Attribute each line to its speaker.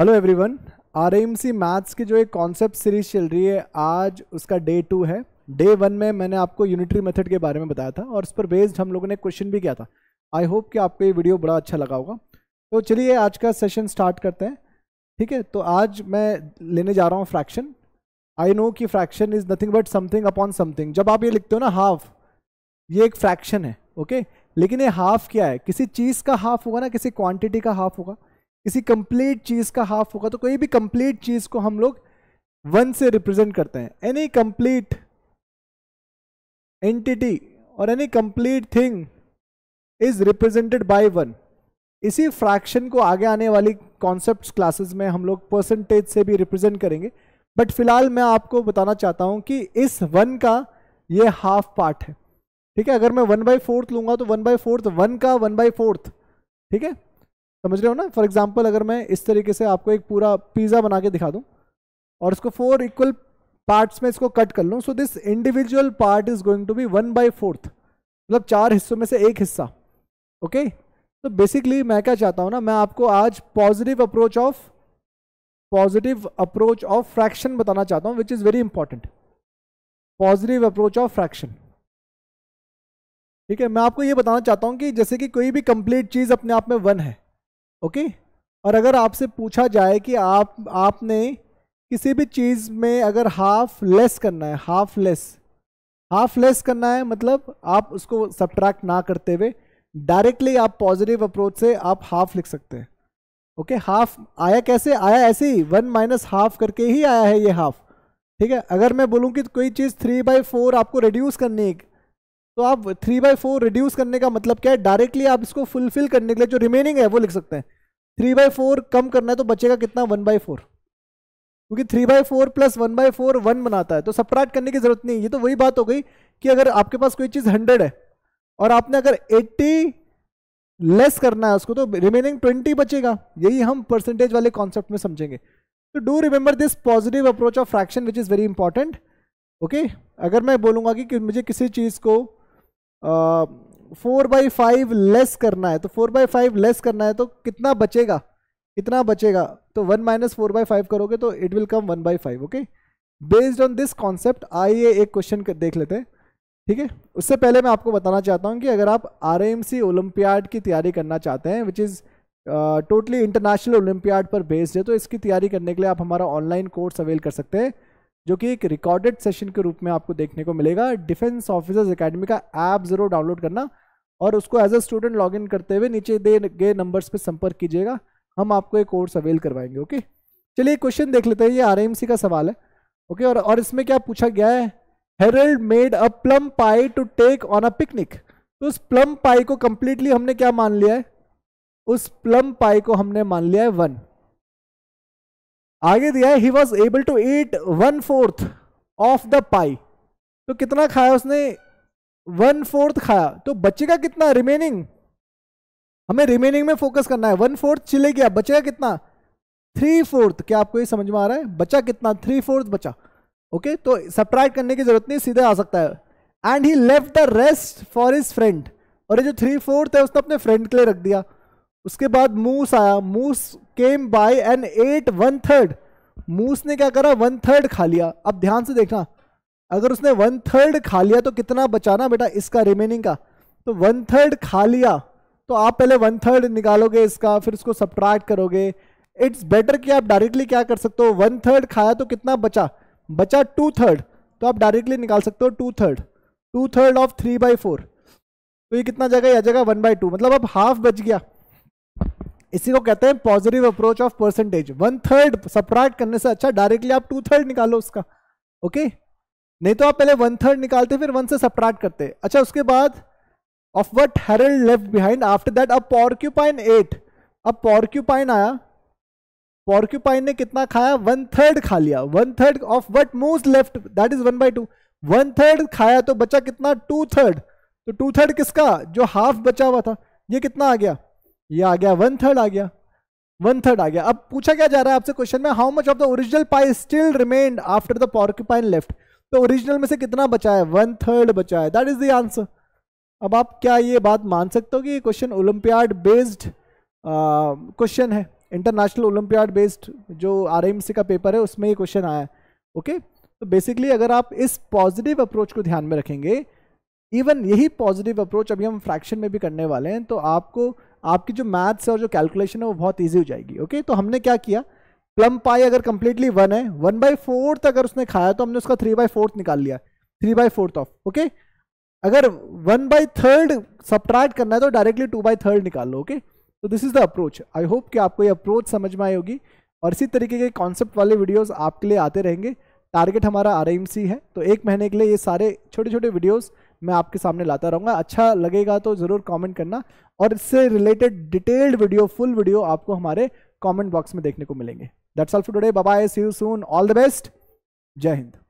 Speaker 1: Hello everyone RMC maths की जो एक कॉन्सेप्ट सीरीज चल रही है आज उसका डे टू है डे वन में मैंने आपको यूनिटरी मेथड के बारे में बताया था और उस पर बेस्ड हम लोगों ने क्वेश्चन भी किया था आई होप कि आपको ये वीडियो बड़ा अच्छा लगा होगा तो चलिए आज का सेशन स्टार्ट करते हैं ठीक है तो आज मैं लेने जा रहा हूँ फ्रैक्शन आई नो कि fraction is nothing but something upon something जब आप ये लिखते हो ना हाफ ये एक फ्रैक्शन है ओके लेकिन ये हाफ क्या है किसी चीज़ का हाफ होगा ना किसी क्वांटिटी का हाफ होगा किसी कंप्लीट चीज़ का हाफ होगा तो कोई भी कंप्लीट चीज़ को हम लोग वन से रिप्रेजेंट करते हैं एनी कंप्लीट एंटिटी और any complete thing is represented by one इसी फ्रैक्शन को आगे आने वाली कॉन्सेप्ट क्लासेस में हम लोग परसेंटेज से भी रिप्रेजेंट करेंगे बट फिलहाल मैं आपको बताना चाहता हूं कि इस वन का ये हाफ पार्ट है ठीक है अगर मैं वन बाई फोर्थ लूंगा तो वन बाई फोर्थ वन का वन बाई फोर्थ ठीक है समझ रहे हो ना फॉर एग्जाम्पल अगर मैं इस तरीके से आपको एक पूरा पिज़्ज़ा बना के दिखा दूँ और इसको फोर इक्वल पार्ट्स में इसको कट कर लूँ so this individual part is going to be one by fourth मतलब चार हिस्सों में से एक हिस्सा ओके तो बेसिकली मैं क्या चाहता हूँ ना मैं आपको आज positive approach of positive approach of fraction बताना चाहता हूँ which is very important positive approach of fraction ठीक है मैं आपको ये बताना चाहता हूँ कि जैसे कि कोई भी कंप्लीट चीज़ अपने आप में वन है ओके और अगर आपसे पूछा जाए कि आप आपने किसी भी चीज़ में अगर हाफ लेस करना है हाफ लेस हाफ लेस करना है मतलब आप उसको सब्ट्रैक्ट ना करते हुए डायरेक्टली आप पॉजिटिव अप्रोच से आप हाफ लिख सकते हैं ओके okay, हाफ आया कैसे आया ऐसे ही वन माइनस हाफ करके ही आया है ये हाफ ठीक है अगर मैं बोलूँ कि कोई चीज़ थ्री बाई फोर आपको रिड्यूस करनी है तो आप थ्री बाई फोर रिड्यूस करने का मतलब क्या है डायरेक्टली आप इसको फुलफिल करने के लिए जो रिमेनिंग है वो लिख सकते हैं थ्री बाई फोर कम करना है तो बचेगा कितना वन बाई फोर क्योंकि three by four plus one by four one बनाता है तो सप्राट करने की जरूरत नहीं ये तो वही बात हो गई कि अगर आपके पास कोई चीज़ हंड्रेड है और आपने अगर एट्टी लेस करना है उसको तो रिमेनिंग ट्वेंटी बचेगा यही हम परसेंटेज वाले कॉन्सेप्ट में समझेंगे तो do remember this positive approach of fraction which is very important okay अगर मैं बोलूँगा कि, कि मुझे किसी चीज़ को फोर बाई फाइव लेस करना है तो फोर बाई फाइव लेस करना है तो कितना बचेगा कितना बचेगा तो one minus four by five करोगे तो it will come one by five okay based on this concept आइए एक क्वेश्चन देख लेते हैं ठीक है उससे पहले मैं आपको बताना चाहता हूँ कि अगर आप आर एम सी ओलंपियाड की तैयारी करना चाहते हैं which is totally international olympiad पर बेस्ड है तो इसकी तैयारी करने के लिए आप हमारा ऑनलाइन कोर्स अवेल कर सकते हैं जो कि एक रिकॉर्डेड सेशन के रूप में आपको देखने को मिलेगा डिफेंस ऑफिसर्स अकेडमी का ऐप ज़रूर डाउनलोड करना और उसको एज अ स्टूडेंट लॉगिन करते हुए नीचे दे गए नंबर्स पर संपर्क कीजिएगा हम आपको एक कोर्स अवेल करवाएंगे ओके चलिए क्वेश्चन देख लेते हैं ये आर का सवाल है ओके और, और इसमें क्या पूछा गया है Harold made a plum pie to take on a picnic तो उस प्लम पाई को कंप्लीटली हमने क्या मान लिया है उस प्लम पाई को हमने मान लिया है वन आगे दिया है he was able to eat one fourth of the pie तो कितना खाया उसने वन फोर्थ खाया तो बच्चे का कितना रिमेनिंग हमें रिमेनिंग में फोकस करना है वन फोर्थ चिले गया का कितना थ्री फोर्थ क्या आपको ये समझ में आ रहा है बचा कितना थ्री फोर्थ बचा ओके तो सप्राइट करने की जरूरत नहीं सीधे आ सकता है and he left the rest for his friend और ये जो थ्री फोर्थ है उसने अपने फ्रेंड के लिए रख दिया उसके बाद मूस आया moose came by and ate one third moose ने क्या करा वन थर्ड खा लिया अब ध्यान से देखना अगर उसने वन थर्ड खा लिया तो कितना बचाना बेटा इसका रिमेनिंग का तो वन थर्ड खा लिया तो आप पहले वन थर्ड निकालोगे इसका फिर उसको सब्ट्रैक्ट करोगे इट्स बेटर कि आप डायरेक्टली क्या कर सकते हो वन थर्ड खाया तो कितना बचा बचा टू थर्ड तो आप डायरेक्टली निकाल सकते हो two third two third of three by four तो ये कितना जगह या जगह वन बाई टू मतलब अब हाफ बच गया इसी को कहते हैं positive approach of percentage one third separate करने से अच्छा डायरेक्टली आप टू थर्ड निकालो उसका ओके okay? नहीं तो आप पहले वन थर्ड निकालते फिर वन से सप्राइट करते अच्छा उसके बाद of what Harold left behind after that अब पॉर्क्यूपाइन एट अब पॉर्क्यूपाइन आया पॉर्क्यूपाइन ने कितना खाया वन थर्ड खा लिया one third of what moose left that is one by two one third खाया तो बचा कितना टू थर्ड तो टू थर्ड किसका जो हाफ बचा हुआ था ये कितना आ गया ये आ गया वन थर्ड आ गया वन थर्ड आ गया अब पूछा क्या जा रहा है आपसे क्वेश्चन में how much of the original pie still remained after the porcupine left तो ओरिजिनल में से कितना बचा है वन थर्ड बचा है दैट इज द आंसर अब आप क्या ये बात मान सकते हो कि ये क्वेश्चन ओलंपियाड बेस्ड क्वेश्चन है इंटरनेशनल ओलंपियाड बेस्ड जो आर का पेपर है उसमें ये क्वेश्चन आया है ओके तो बेसिकली अगर आप इस पॉजिटिव अप्रोच को ध्यान में रखेंगे इवन यही पॉजिटिव अप्रोच अभी हम फ्रैक्शन में भी करने वाले हैं तो आपको आपकी जो मैथ्स और जो कैलकुलेशन है वो बहुत ईजी हो जाएगी ओके तो हमने क्या किया प्लम पाई अगर कंप्लीटली वन है वन बाई फोर्थ अगर उसने खाया तो हमने उसका थ्री बाई फोर्थ निकाल लिया three by fourth of okay अगर वन बाई थर्ड सब्ट्रैक्ट करना है तो डायरेक्टली टू बाई थर्ड निकाल लो ओके तो this is the approach I hope कि आपको ये अप्रोच समझ में आई होगी और इसी तरीके के कॉन्सेप्ट वाले वीडियोस आपके लिए आते रहेंगे टारगेट हमारा आर है तो एक महीने के लिए ये सारे छोटे छोटे वीडियोज़ मैं आपके सामने लाता रहूँगा अच्छा लगेगा तो ज़रूर कॉमेंट करना और इससे related detailed video full video आपको हमारे कॉमेंट बॉक्स में देखने को मिलेंगे that's all for today bye see you soon all the best जय हिंद